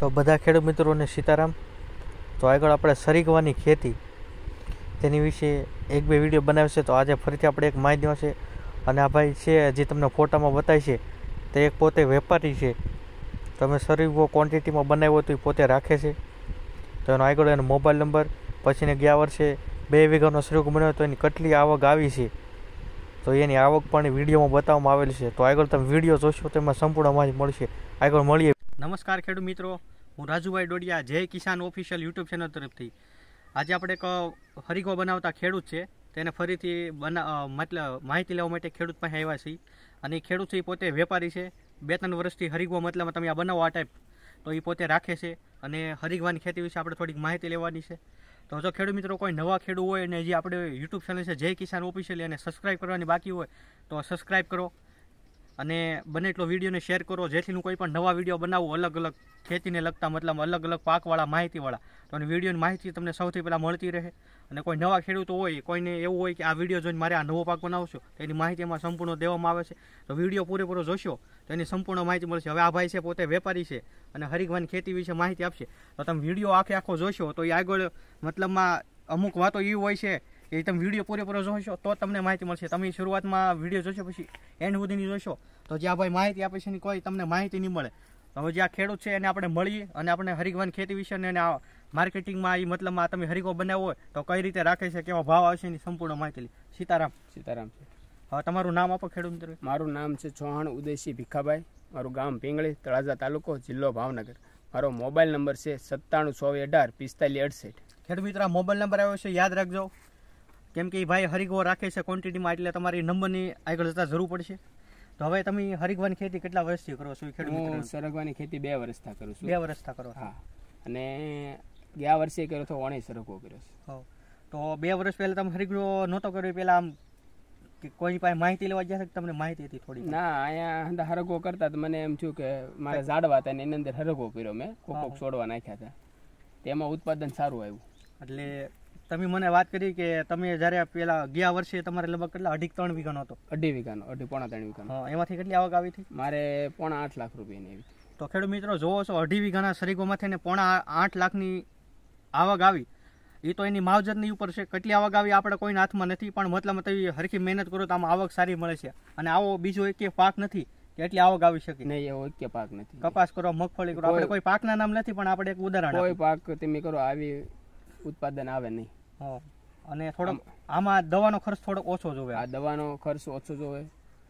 તો બધા ખેડૂત મિત્રોને સીતારામ તો આગળ આપણે સરીગવાની ખેતી તેની વિશે એક બે વિડીયો બનાવશે તો આજે ફરીથી આપણે એક માહિતી છે અને આ ભાઈ છે જે તમને ફોટામાં બતાવી છે તે એક પોતે વેપારી છે તમે સરીગો ક્વોન્ટિટીમાં બનાવ્યો તો એ પોતે રાખે છે તો એનો આગળ એનો મોબાઈલ નંબર પછીને ગયા વર્ષે બે વીઘાનો સરીગો બનાવ્યો તો એની કેટલી આવક આવી છે તો એની આવક પણ વિડીયોમાં બતાવવામાં આવેલી છે તો આગળ તમે વિડીયો જોશો તો એમાં સંપૂર્ણ માહિતી મળશે આગળ મળીએ નમસ્કાર ખેડૂત મિત્રો હું રાજુભાઈ ડોડિયા જય કિસાન ઓફિશિયલ યુટ્યુબ ચેનલ તરફથી આજે આપણે એક હરીગો બનાવતા ખેડૂત છે તેને ફરીથી બના મતલબ માહિતી લેવા માટે ખેડૂત પાસે આવ્યા છીએ અને ખેડૂત છે એ પોતે વેપારી છે બે ત્રણ વર્ષથી હરીગો મતલબ તમે આ બનાવો આ ટાઈપ તો એ પોતે રાખે છે અને હરીગવાની ખેતી વિશે આપણે થોડીક માહિતી લેવાની છે તો જો ખેડૂત મિત્રો કોઈ નવા ખેડૂત હોય અને જે આપણે યુટ્યુબ ચેનલ છે જય કિસાન ઓફિશિયલ એને સબસ્ક્રાઈબ કરવાની બાકી હોય તો સબસ્ક્રાઈબ કરો અને બને એટલો વિડીયોને શેર કરો જેથી હું કોઈ પણ નવા વિડીયો બનાવું અલગ અલગ ખેતીને લગતા મતલબ અલગ અલગ પાકવાળા માહિતીવાળા તો અને વિડીયોની માહિતી તમને સૌથી પહેલાં મળતી રહે અને કોઈ નવા ખેડૂતો હોય કોઈને એવું હોય કે આ વિડીયો જોઈને મારે આ નવો પાક બનાવશો તો એની માહિતી એમાં સંપૂર્ણ દેવામાં આવે છે તો વિડીયો પૂરેપૂરો જોશો તો એની સંપૂર્ણ માહિતી મળશે હવે આ ભાઈ છે પોતે વેપારી છે અને હરિગવાન ખેતી વિશે માહિતી આપશે તો તમે વિડીયો આખે આખો જોશો તો એ આગળ મતલબમાં અમુક વાતો એવી હોય છે એ તમે વિડીયો પૂરેપૂરો જોશો તો તમને માહિતી મળશે તમે શરૂઆતમાં વિડીયો જોશો પછી એન્ડ સુધીની જોશો તો જ્યાં ભાઈ માહિતી આપે છે કોઈ તમને માહિતી નહીં મળે હવે જે આ ખેડૂત છે એને આપણે મળીએ અને આપણે હરિગવાન ખેતી વિશે અને આ માર્કેટિંગમાં એ મતલબમાં તમે હરિકો બનાવો હોય તો કઈ રીતે રાખે છે કેવા ભાવ આવશે એની સંપૂર્ણ માહિતી સીતારામ સીતારામ છે હવે તમારું નામ આપો ખેડૂત મિત્રો મારું નામ છે ચૌહાણ ઉદયસિંહ ભીખાભાઈ મારું ગામ પિંગળી તળાજા તાલુકો જિલ્લો ભાવનગર મારો મોબાઈલ નંબર છે સત્તાણું સો અઢાર પિસ્તાલીસ અડસઠ ખેડૂત મિત્રો મોબાઈલ નંબર આવ્યો છે યાદ રાખજો કેમ કે એ ભાઈ હરીગો રાખે છે ક્વોન્ટિટીમાં એટલે તમારી નંબરની આગળ જતા જરૂર પડશે તો હવે તમે હરીગવાની ખેતી કેટલા વર્ષથી કરો છો હું સરગવાની ખેતી બે વર્ષથી કરું છું બે વર્ષથી કરો હા અને ગયા વર્ષે કર્યો તો ઓણે સરગવો કર્યો છે તો બે વર્ષ પહેલા તમે હરીગો નહોતો કર્યો પહેલા આમ કે કોઈ પાસે માહિતી લેવા ગયા તમને માહિતી હતી થોડી ના અહીંયા અંદર હરગો કરતા મને એમ થયું કે મારા ઝાડવા હતા એની અંદર હરગો કર્યો મેં કોક છોડવા નાખ્યા હતા તેમાં ઉત્પાદન સારું આવ્યું એટલે તમે મને વાત કરી કે તમે જ્યારે પેલા ગયા વર્ષે તમારે લગભગ કેટલા અઢી ત્રણ વીઘાનો હતો અઢી વીઘાનો અઢી પોણા ત્રણ વીઘા એમાંથી કેટલી આવક આવી હતી મારે પોણા આઠ લાખ રૂપિયાની આવી તો ખેડૂત મિત્રો જોવો છો અઢી વીઘાના સરીગોમાંથી ને પોણા આઠ લાખની આવક આવી એ તો એની માવજતની ઉપર છે કેટલી આવક આવી આપણે કોઈના હાથમાં નથી પણ મતલબ તમે હરખી મહેનત કરો તો આમાં આવક સારી મળે છે અને આવો બીજો એક પાક નથી કે એટલી આવક આવી શકે નહીં એવો એક પાક નથી કપાસ કરો મગફળી કરો આપણે કોઈ પાકના નામ નથી પણ આપણે એક ઉદાહરણ કોઈ પાક તમે કરો આવી ઉત્પાદન આવે નહીં અને થોડોક આમાં દવાનો ખર્ચ થોડોક ઓછો જોવે આ દવાનો ખર્ચ ઓછો જોવે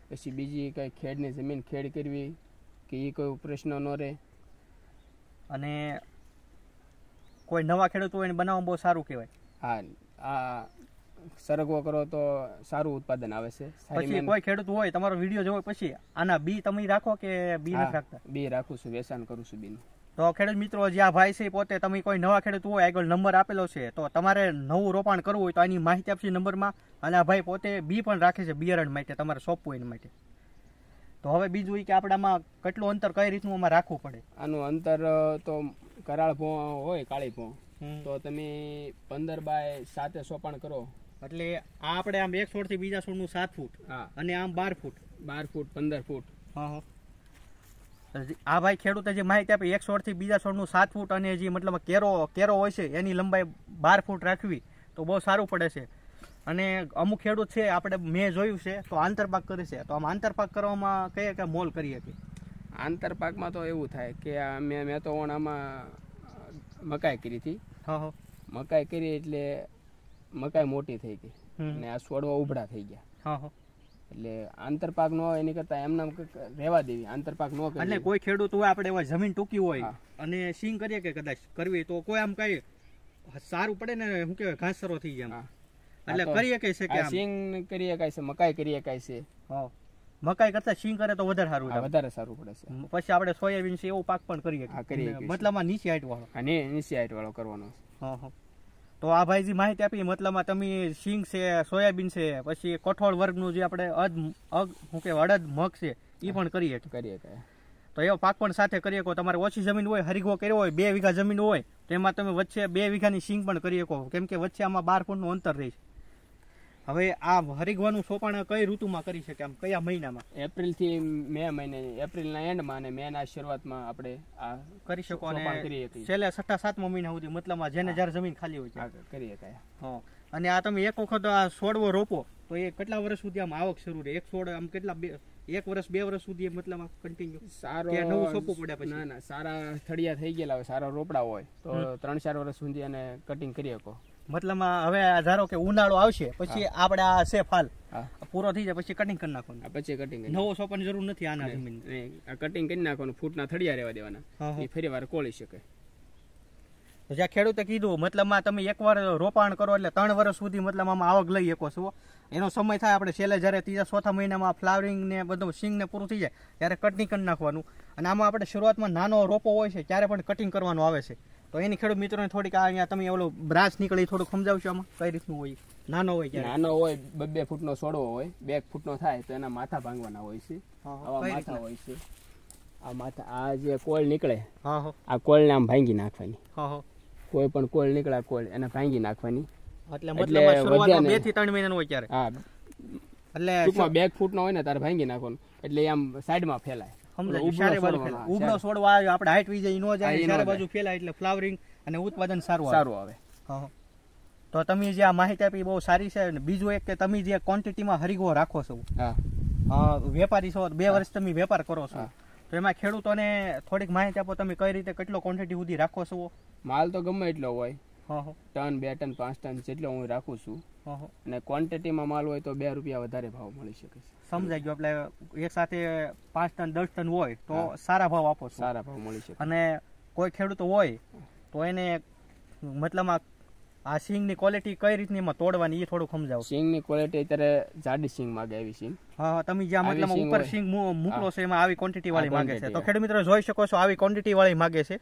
પછી બીજી કઈ ખેડની જમીન ખેડ કરવી કે એ કોઈ પ્રશ્ન ન રહે અને કોઈ નવા ખેડૂત હોય એને બનાવવા બહુ સારું કહેવાય હા આ સરગવો કરો તો સારું ઉત્પાદન આવે છે પછી કોઈ ખેડૂત હોય તમારો વિડીયો જોવો પછી આના બી તમે રાખો કે બી નથી રાખતા બી રાખું છું વેચાણ કરું છું બીનું તો ખેડૂત મિત્રો જે આ ભાઈ છે પોતે તમે કોઈ નવા ખેડૂત હોય આગળ નંબર આપેલો છે તો તમારે નવું રોપાણ કરવું હોય તો આની માહિતી આપશે નંબરમાં અને આ ભાઈ પોતે બી પણ રાખે છે બિયારણ માટે તમારે સોંપવું એના માટે તો હવે બીજું એ કે આપણામાં કેટલું અંતર કઈ રીતનું આમાં રાખવું પડે આનું અંતર તો કરાળ ભો હોય કાળી ભો તો તમે પંદર બાય સાતે સોપાણ કરો એટલે આ આપણે આમ એક છોડથી બીજા છોડનું સાત ફૂટ હા અને આમ બાર ફૂટ બાર ફૂટ પંદર ફૂટ હા હા આ ભાઈ ખેડૂતે જે માહિતી આપી એક છોડથી બીજા છોડનું સાત ફૂટ અને જે મતલબ કેરો કેરો હોય છે એની લંબાઈ બાર ફૂટ રાખવી તો બહુ સારું પડે છે અને અમુક ખેડૂત છે આપણે મેં જોયું છે તો આંતરપાક કરે છે તો આમ આંતરપાક કરવામાં કઈ કઈ મોલ કરી હતી આંતરપાકમાં તો એવું થાય કે મેં મેં તો ઓણામાં મકાઈ કરી હતી હા મકાઈ કરી એટલે મકાઈ મોટી થઈ ગઈ અને આ છોડવા ઉભડા થઈ ગયા હા હા એટલે આંતરપાક ન હોય એની કરતા એમ રહેવા દેવી આંતરપાક ન એટલે કોઈ ખેડૂત હોય આપણે એવા જમીન ટૂંકી હોય અને સિંગ કરીએ કે કદાચ કરવી તો કોઈ આમ કઈ સારું પડે ને શું કહેવાય ઘાસરો થઈ જાય એટલે કરીએ કઈ છે કે સિંગ કરીએ કઈ છે મકાઈ કરીએ કઈ છે મકાઈ કરતા સિંગ કરે તો વધારે સારું વધારે સારું પડે છે પછી આપણે સોયાબીન છે એવો પાક પણ કરીએ કરીએ મતલબ આ નીચે હાઈટ વાળો નીચે હાઈટ વાળો કરવાનો હા હા તો આ ભાઈજી માહિતી આપી મતલબમાં તમે સિંગ છે સોયાબીન છે પછી કઠોળ વર્ગનું જે આપણે અદ અગ હું કે અડદ મગ છે એ પણ કરીએ કરીએ તો એવો પાક પણ સાથે કરીએ કહો તમારે ઓછી જમીન હોય હરીગો કર્યો હોય બે વીઘા જમીન હોય તો એમાં તમે વચ્ચે બે વીઘાની સિંગ પણ કરીએ કહો કેમ કે વચ્ચે આમાં બાર ફૂટનું અંતર રહે છે હવે આ હરીગવાનું સોપાણ કઈ ઋતુમાં કરી શકે આમ કયા મહિનામાં એપ્રિલ થી મે મહિને એપ્રિલના એન્ડમાં અને મે ના શરૂઆતમાં આપણે આ કરી શકો અને કરી છેલ્લે છઠ્ઠા સાતમા મહિના સુધી મતલબમાં જેને જ્યારે જમીન ખાલી હોય છે કરી શકાય હા અને આ તમે એક વખત આ છોડવો રોપો તો એ કેટલા વર્ષ સુધી આમ આવક શરૂ રહે એક છોડ આમ કેટલા બે એક વર્ષ બે વર્ષ સુધી મતલબ કન્ટિન્યુ સારો નવું સોપો પડે પછી ના ના સારા થળિયા થઈ ગયેલા હોય સારા રોપડા હોય તો ત્રણ ચાર વર્ષ સુધી અને કટિંગ કરી શકો મતલબ હવે ધારો કે ઉનાળો આવશે પછી આપણે આ છે ફાલ પૂરો થઈ જાય પછી કટિંગ કરી નાખવાનું પછી કટિંગ નવો સોપન જરૂર નથી આના જમીન આ કટિંગ કરી નાખવાનું ફૂટના થડિયા રહેવા દેવાના એ ફરી વાર કોળી શકે જ્યાં ખેડૂતે કીધું મતલબમાં તમે એકવાર રોપાણ કરો એટલે ત્રણ વર્ષ સુધી મતલબ આમાં આવક લઈ શકો છો એનો સમય થાય આપણે છેલ્લે જ્યારે ત્રીજા ચોથા મહિનામાં ફ્લાવરિંગ ને બધું સિંગને પૂરું થઈ જાય ત્યારે કટિંગ કરી નાખવાનું અને આમાં આપણે શરૂઆતમાં નાનો રોપો હોય છે ત્યારે પણ કટિંગ કરવાનું આવે છે તો એની ખેડૂત મિત્રો થોડીક આ અહીંયા તમે ઓલો બ્રાસ નીકળી થોડુંક સમજાવશો આમાં કઈ રીતનું હોય નાનો હોય નાનો હોય બે બે નો સોડો હોય બે ફૂટ નો થાય તો એના માથા ભાંગવાના હોય છે આવા માથા હોય છે આ માથા આ જે કોળ નીકળે આ ને આમ ભાંગી નાખવાની કોઈ પણ કોળ નીકળે કોળ એને ભાંગી નાખવાની એટલે મતલબ બે થી ત્રણ મહિના હોય ત્યારે હા એટલે ટૂંકમાં બે નો હોય ને ત્યારે ભાંગી નાખવાનું એટલે આમ માં ફેલાય ઉબળો છોડવા આવ્યો આપણે હાઈટ વીજે ન જાય ચારે બાજુ ફેલાય એટલે ફ્લાવરિંગ અને ઉત્પાદન સારું સારું આવે તો તમે જે આ માહિતી આપી બહુ સારી છે અને બીજું એક કે તમે જે ક્વોન્ટિટીમાં હરીગો રાખો છો વેપારી છો બે વર્ષ તમે વેપાર કરો છો તો એમાં ખેડૂતોને થોડીક માહિતી આપો તમે કઈ રીતે કેટલો ક્વોન્ટિટી સુધી રાખો છો માલ તો ગમે એટલો હોય ટન બે ટન પાંચ ટન જેટલો હું રાખું છું અને ક્વોન્ટિટીમાં માલ હોય તો બે રૂપિયા વધારે ભાવ મળી શકે છે સમજાઈ ગયો એટલે એક સાથે પાંચ ટન દસ ટન હોય તો સારા ભાવ આપો સારા ભાવ મળી શકે અને કોઈ ખેડૂત હોય તો એને મતલબ આ સિંગની ક્વોલિટી કઈ રીતની માં તોડવાની એ થોડું સમજાવો સિંગની ક્વોલિટી અત્યારે જાડી સિંગ માંગે આવી સિંગ હા તમે જ્યાં મતલબ ઉપર સિંગ મૂકલો છે એમાં આવી ક્વોન્ટિટી વાળી માંગે છે તો ખેડૂત મિત્રો જોઈ શકો છો આવી ક્વોન્ટિટી વાળી માંગે છે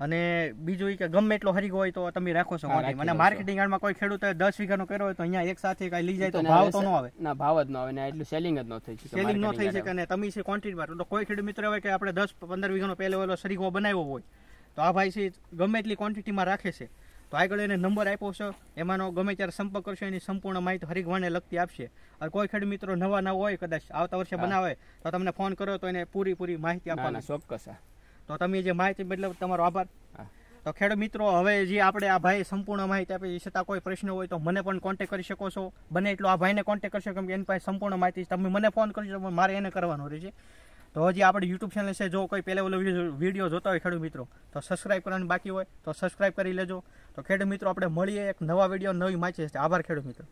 અને બીજું કે ગમે એટલો હરીગો હોય તો તમે રાખો છો અને માર્કેટિંગ યાર્ડમાં કોઈ ખેડૂત દસ વીઘાનો કર્યો હોય તો અહીંયા એક સાથે કાંઈ લઈ જાય તો ભાવ તો ન આવે ના ભાવ જ ન આવે ને એટલું સેલિંગ જ ન થઈ શકે સેલિંગ ન થઈ શકે અને તમે છે ક્વોન્ટિટીમાં તો કોઈ ખેડૂત મિત્ર હોય કે આપણે દસ પંદર વીઘાનો પહેલો પહેલો સરીગો બનાવ્યો હોય તો આ ભાઈ છે ગમે એટલી ક્વોન્ટિટીમાં રાખે છે તો આગળ એને નંબર આપ્યો છે એમાંનો ગમે ત્યારે સંપર્ક કરશો એની સંપૂર્ણ માહિતી હરિગવાણને લગતી આપશે અને કોઈ ખેડૂત મિત્રો નવા નવા હોય કદાચ આવતા વર્ષે બનાવે તો તમને ફોન કરો તો એને પૂરી પૂરી માહિતી આપવાના ચોક્કસ તો તમે જે માહિતી બદલ તમારો આભાર તો ખેડૂત મિત્રો હવે જે આપણે આ ભાઈ સંપૂર્ણ માહિતી આપી છતાં કોઈ પ્રશ્ન હોય તો મને પણ કોન્ટેક કરી શકો છો બને એટલું આ ભાઈને કોન્ટેક કરશો કેમ કે એની પાસે સંપૂર્ણ માહિતી તમે મને ફોન કરશો પણ મારે એને કરવાનો રહેશે તો હજી આપણે યુટ્યુબ ચેનલ છે જો કોઈ પહેલે ઓલો વિડીયો જોતા હોય ખેડૂત મિત્રો તો સબસ્ક્રાઇબ કરવાનું બાકી હોય તો સબસ્ક્રાઇબ કરી લેજો તો ખેડૂત મિત્રો આપણે મળીએ એક નવા વિડીયો નવી માહિતી આભાર ખેડૂત મિત્રો